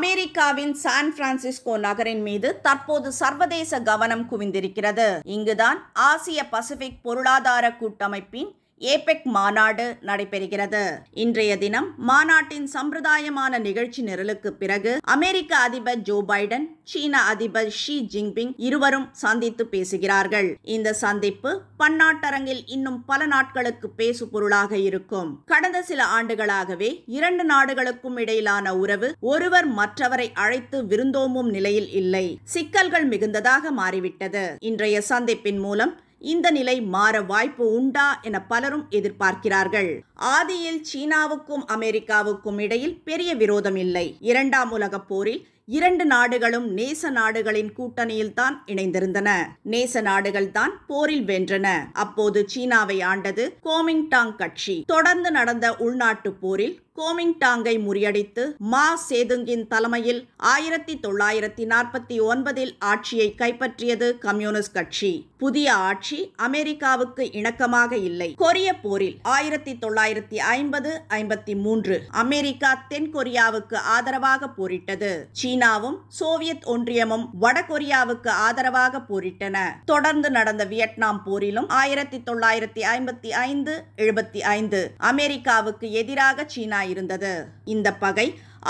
அமெரிக்காவின் San Francisco நகரின் மீது தற்போது சர்வதேச கவனம் குவிந்திருக்கிறது இங்குதான் ஆசிய பசிபிக் பொருளாதார கூட்டமைப்பின் ஏபெக் மாநாடு நடைபெறுகிறது இன்றைய தினம் மாநாட்டின் சம்பிரதாயமான நிகழ்ச்சி நிரலுக்கு பிறகு அமெரிக்க அதிபர் ஜோ பைடன் சீன அதிபர் ஷி ஜின்பிங் இருவரும் சந்தித்து பேசுகிறார்கள் இந்த சந்திப்பு பன்னாட்டரங்கில் இன்னும் பல நாட்களுக்கு பேசு பொருளாக இருக்கும் கடந்த சில ஆண்டுகளாகவே இரண்டு நாடுகளுக்கும் இடையிலான உறவு ஒருவர் மற்றவரை அழைத்து விருந்தோமும் நிலையில் இல்லை சிக்கல்கள் மிகுந்ததாக மாறிவிட்டது இன்றைய சந்திப்பின் மூலம் இந்த நிலை மாற வாய்ப்பு உண்டா என பலரும் எதிர்பார்க்கிறார்கள் ஆதியில் சீனாவுக்கும் அமெரிக்காவுக்கும் இடையில் பெரிய விரோதம் இல்லை இரண்டாம் உலகப் போரில் இரண்டு நாடுகளும் நேச நாடுகளின் கூட்டணியில் தான் இணைந்திருந்தன நேச நாடுகள் தான் போரில் வென்றன அப்போது சீனாவை ஆண்டது கோமிங்டாங் கட்சி தொடர்ந்து நடந்த உள்நாட்டு போரில் கோமிங்டாங்கை முறியடித்து மா சேதுங்கின் தலைமையில் ஆயிரத்தி தொள்ளாயிரத்தி நாற்பத்தி ஒன்பதில் ஆட்சியை கைப்பற்றியது கம்யூனிஸ்ட் கட்சி புதிய ஆட்சி அமெரிக்காவுக்கு இணக்கமாக இல்லை கொரிய போரில் ஆயிரத்தி தொள்ளாயிரத்தி தொள்ளாயிரத்தி ஐம்பது ஐம்பத்தி மூன்று அமெரிக்கா தென்கொரியாவுக்கு ஆதரவாக போரிட்டது சீனாவும் சோவியத் ஒன்றியமும் வடகொரியாவுக்கு ஆதரவாக போரிட்டன தொடர்ந்து நடந்த வியட்நாம் போரிலும் ஆயிரத்தி தொள்ளாயிரத்தி ஐம்பத்தி ஐந்து எழுபத்தி ஐந்து அமெரிக்காவுக்கு எதிராக சீனா இருந்தது இந்த பகை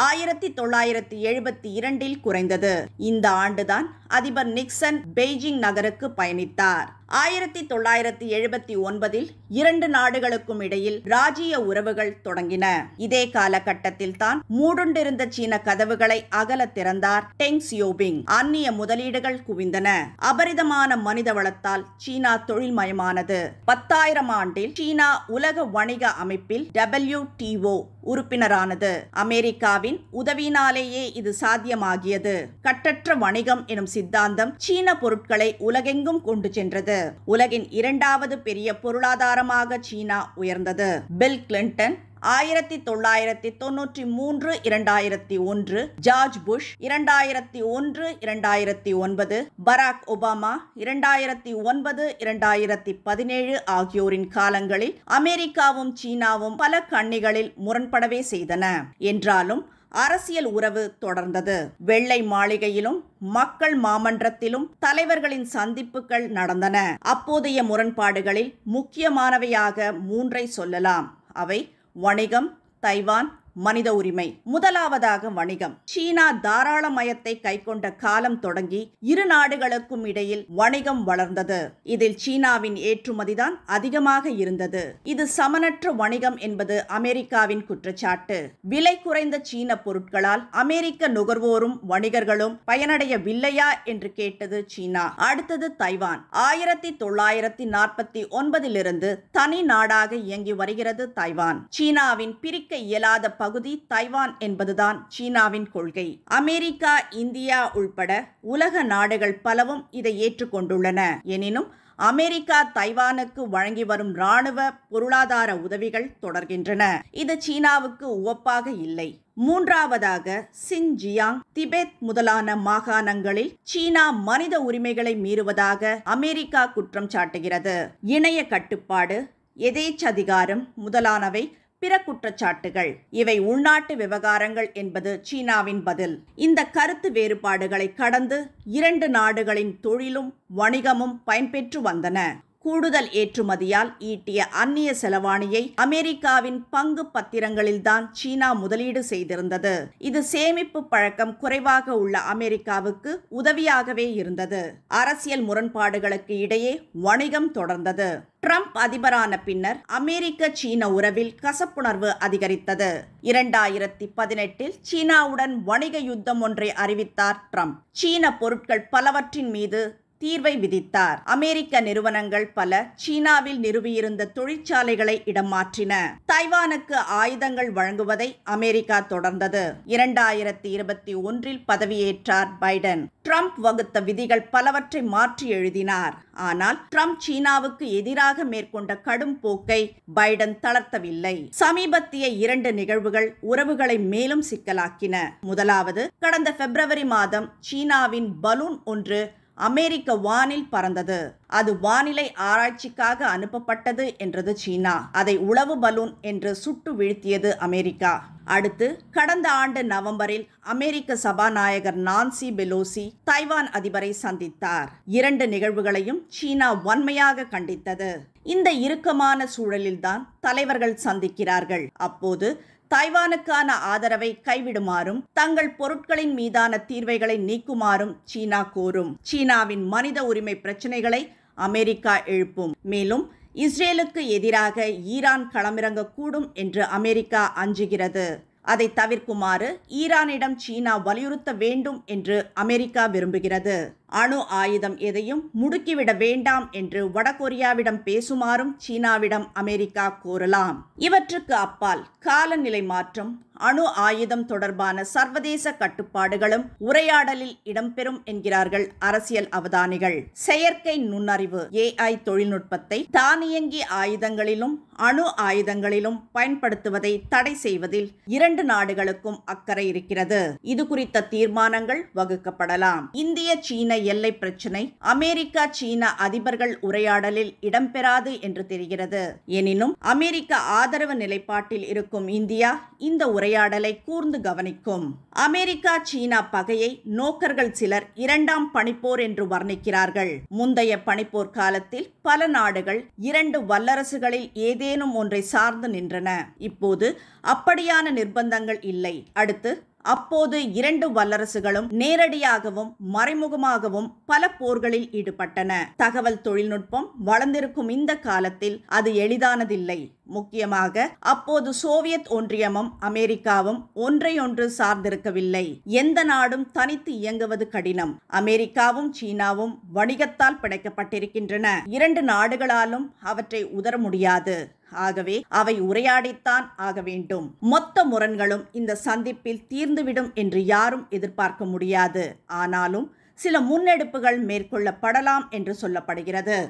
ஆயிரத்தி தொள்ளாயிரத்தி எழுபத்தி இரண்டில் குறைந்தது இந்த ஆண்டுதான் அதிபர் நிக்சன் பெய்ஜிங் நகருக்கு பயணித்தார் ஆயிரத்தி தொள்ளாயிரத்தி எழுபத்தி ஒன்பதில் இரண்டு நாடுகளுக்கும் இடையில் ராஜீய உறவுகள் தொடங்கின இதே காலகட்டத்தில் தான் மூடுண்டிருந்த சீன கதவுகளை அகல திறந்தார் டெங் சியோபிங் அந்நிய முதலீடுகள் குவிந்தன அபரிதமான மனித வளத்தால் சீனா தொழில் மயமானது பத்தாயிரம் ஆண்டில் சீனா உலக வணிக அமைப்பில் டபிள்யூ டிஓ உறுப்பினரானது அமெரிக்காவின் உதவியினாலேயே இது சாத்தியமாகியது கட்டற்ற வணிகம் எனும் சித்தாந்தம் சீன பொருட்களை உலகெங்கும் கொண்டு சென்றது உலகின் இரண்டாவது பெரிய பொருளாதாரமாக சீனா உயர்ந்தது பில் கிளின்டன் ஆயிரத்தி தொள்ளாயிரத்தி தொன்னூற்றி மூன்று இரண்டாயிரத்தி ஒன்று ஜார்ஜ் புஷ் இரண்டாயிரத்தி ஒன்று இரண்டாயிரத்தி ஒன்பது பராக் ஒபாமா இரண்டாயிரத்தி ஒன்பது இரண்டாயிரத்தி பதினேழு ஆகியோரின் காலங்களில் அமெரிக்காவும் சீனாவும் பல கண்ணிகளில் முரண்படவே செய்தன என்றாலும் அரசியல் உறவு தொடர்ந்தது வெள்ளை மாளிகையிலும் மக்கள் மாமன்றத்திலும் தலைவர்களின் சந்திப்புகள் நடந்தன அப்போதைய முரண்பாடுகளில் முக்கியமானவையாக மூன்றை சொல்லலாம் அவை வணிகம் தைவான் மனித உரிமை முதலாவதாக வணிகம் சீனா தாராளமயத்தை கைக்கொண்ட காலம் தொடங்கி இரு நாடுகளுக்கும் இடையில் வணிகம் வளர்ந்தது இதில் சீனாவின் ஏற்றுமதிதான் அதிகமாக இருந்தது இது சமனற்ற வணிகம் என்பது அமெரிக்காவின் குற்றச்சாட்டு விலை குறைந்த சீன பொருட்களால் அமெரிக்க நுகர்வோரும் வணிகர்களும் பயனடையவில்லையா என்று கேட்டது சீனா அடுத்தது தைவான் ஆயிரத்தி தொள்ளாயிரத்தி நாற்பத்தி ஒன்பதிலிருந்து தனி நாடாக இயங்கி வருகிறது தைவான் சீனாவின் பிரிக்க இயலாத பகுதி தைவான் என்பதுதான் சீனாவின் கொள்கை அமெரிக்கா இந்தியா உள்பட உலக நாடுகள் பலவும் இதை ஏற்றுக்கொண்டுள்ளன எனினும் அமெரிக்கா தைவானுக்கு வழங்கி வரும் ராணுவ பொருளாதார உதவிகள் தொடர்கின்றன இது சீனாவுக்கு உவப்பாக இல்லை மூன்றாவதாக சின்ஜியாங் திபெத் முதலான மாகாணங்களில் சீனா மனித உரிமைகளை மீறுவதாக அமெரிக்கா குற்றம் சாட்டுகிறது இணைய கட்டுப்பாடு எதேச்சதிகாரம் முதலானவை பிற குற்றச்சாட்டுகள் இவை உள்நாட்டு விவகாரங்கள் என்பது சீனாவின் பதில் இந்த கருத்து வேறுபாடுகளை கடந்து இரண்டு நாடுகளின் தொழிலும் வணிகமும் பயன்பெற்று வந்தன கூடுதல் ஏற்றுமதியால் ஈட்டிய அந்நிய செலவாணியை அமெரிக்காவின் பங்கு பத்திரங்களில்தான் சீனா முதலீடு செய்திருந்தது இது சேமிப்பு பழக்கம் குறைவாக உள்ள அமெரிக்காவுக்கு உதவியாகவே இருந்தது அரசியல் முரண்பாடுகளுக்கு இடையே வணிகம் தொடர்ந்தது ட்ரம்ப் அதிபரான பின்னர் அமெரிக்க சீன உறவில் கசப்புணர்வு அதிகரித்தது இரண்டாயிரத்தி பதினெட்டில் சீனாவுடன் வணிக யுத்தம் ஒன்றை அறிவித்தார் ட்ரம்ப் சீன பொருட்கள் பலவற்றின் மீது தீர்வை விதித்தார் அமெரிக்க நிறுவனங்கள் பல சீனாவில் நிறுவியிருந்த தொழிற்சாலைகளை இடமாற்றின தைவானுக்கு ஆயுதங்கள் வழங்குவதை அமெரிக்கா தொடர்ந்தது இரண்டாயிரத்தி இருபத்தி ஒன்றில் பதவியேற்றார் பைடன் ட்ரம்ப் வகுத்த விதிகள் பலவற்றை மாற்றி எழுதினார் ஆனால் ட்ரம்ப் சீனாவுக்கு எதிராக மேற்கொண்ட கடும் போக்கை பைடன் தளர்த்தவில்லை சமீபத்திய இரண்டு நிகழ்வுகள் உறவுகளை மேலும் சிக்கலாக்கின முதலாவது கடந்த பிப்ரவரி மாதம் சீனாவின் பலூன் ஒன்று அமெரிக்க வானில் பறந்தது அது வானிலை ஆராய்ச்சிக்காக அனுப்பப்பட்டது என்றது சீனா அதை உளவு பலூன் என்று சுட்டு வீழ்த்தியது அமெரிக்கா அடுத்து கடந்த ஆண்டு நவம்பரில் அமெரிக்க சபாநாயகர் நான்சி பெலோசி தைவான் அதிபரை சந்தித்தார் இரண்டு நிகழ்வுகளையும் சீனா வன்மையாக கண்டித்தது இந்த இறுக்கமான சூழலில்தான் தலைவர்கள் சந்திக்கிறார்கள் அப்போது தைவானுக்கான ஆதரவை கைவிடுமாறும் தங்கள் பொருட்களின் மீதான தீர்வைகளை நீக்குமாறும் சீனா கோரும் சீனாவின் மனித உரிமை பிரச்சினைகளை அமெரிக்கா எழுப்பும் மேலும் இஸ்ரேலுக்கு எதிராக ஈரான் களமிறங்கக்கூடும் என்று அமெரிக்கா அஞ்சுகிறது அதை தவிர்க்குமாறு ஈரானிடம் சீனா வலியுறுத்த வேண்டும் என்று அமெரிக்கா விரும்புகிறது அணு ஆயுதம் எதையும் முடுக்கிவிட வேண்டாம் என்று வடகொரியாவிடம் பேசுமாறும் சீனாவிடம் அமெரிக்கா கூறலாம் இவற்றுக்கு அப்பால் காலநிலை மாற்றம் அணு ஆயுதம் தொடர்பான சர்வதேச கட்டுப்பாடுகளும் உரையாடலில் இடம்பெறும் என்கிறார்கள் அரசியல் அவதானிகள் செயற்கை நுண்ணறிவு ஏஐ தொழில்நுட்பத்தை தானியங்கி ஆயுதங்களிலும் அணு ஆயுதங்களிலும் பயன்படுத்துவதை தடை செய்வதில் இரண்டு நாடுகளுக்கும் அக்கறை இருக்கிறது இது குறித்த தீர்மானங்கள் வகுக்கப்படலாம் இந்திய சீன எல்லை பிரச்சினை அமெரிக்கா சீனா அதிபர்கள் உரையாடலில் இடம்பெறாது என்று தெரிகிறது எனினும் அமெரிக்க ஆதரவு நிலைப்பாட்டில் இருக்கும் இந்தியா இந்த உரையாடலை கூர்ந்து கவனிக்கும் அமெரிக்கா சீனா பகையை நோக்கர்கள் சிலர் இரண்டாம் பனிப்போர் என்று வர்ணிக்கிறார்கள் முந்தைய பனிப்போர் காலத்தில் பல நாடுகள் இரண்டு வல்லரசுகளில் ஏதேனும் ஒன்றை சார்ந்து நின்றன இப்போது அப்படியான நிர்பந்தங்கள் இல்லை அடுத்து அப்போது இரண்டு வல்லரசுகளும் நேரடியாகவும் மறைமுகமாகவும் பல போர்களில் ஈடுபட்டன தகவல் தொழில்நுட்பம் வளர்ந்திருக்கும் இந்த காலத்தில் அது எளிதானதில்லை முக்கியமாக அப்போது சோவியத் ஒன்றியமும் அமெரிக்காவும் ஒன்றையொன்று சார்ந்திருக்கவில்லை எந்த நாடும் தனித்து இயங்குவது கடினம் அமெரிக்காவும் சீனாவும் வணிகத்தால் பிணைக்கப்பட்டிருக்கின்றன இரண்டு நாடுகளாலும் அவற்றை உதர முடியாது ஆகவே அவை உரையாடித்தான் ஆக வேண்டும் மொத்த முரண்களும் இந்த சந்திப்பில் தீர்ந்துவிடும் என்று யாரும் எதிர்பார்க்க முடியாது ஆனாலும் சில முன்னெடுப்புகள் மேற்கொள்ளப்படலாம் என்று சொல்லப்படுகிறது